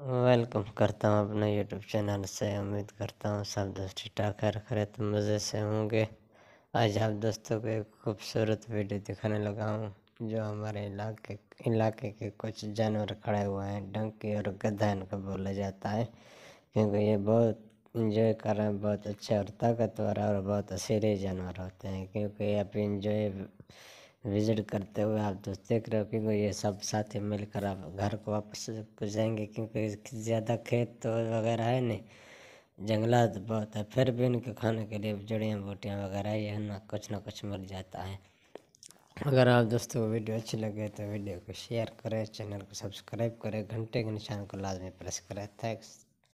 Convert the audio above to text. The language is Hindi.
वेलकम करता हूँ अपने यूट्यूब चैनल से उम्मीद करता हूँ सब दोस्त ठीक ठाक खरे तो मज़े से होंगे आज आप दोस्तों को एक खूबसूरत वीडियो दिखाने लगा हूँ जो हमारे इलाके इलाके के कुछ जानवर खड़े हुए हैं डंकी और गधा इनको बोला जाता है क्योंकि ये बहुत इंजॉय कर रहे हैं बहुत अच्छे और ताकतवर और बहुत असीरे जानवर होते हैं क्योंकि आप इंजॉय विजिट करते हुए आप दोस्त देख रहे हो क्योंकि ये सब साथी मिलकर आप घर को वापस जाएंगे क्योंकि ज़्यादा खेत तो वगैरह है नहीं जंगलात बहुत है फिर भी इनके खाने के लिए जड़ियाँ बूटियाँ वगैरह यह ना कुछ ना कुछ मिल जाता है अगर आप दोस्तों को वीडियो अच्छी लगे तो वीडियो को शेयर करें चैनल को सब्सक्राइब करें घंटे के निशान को लाजमी प्रेस करें थैंक्स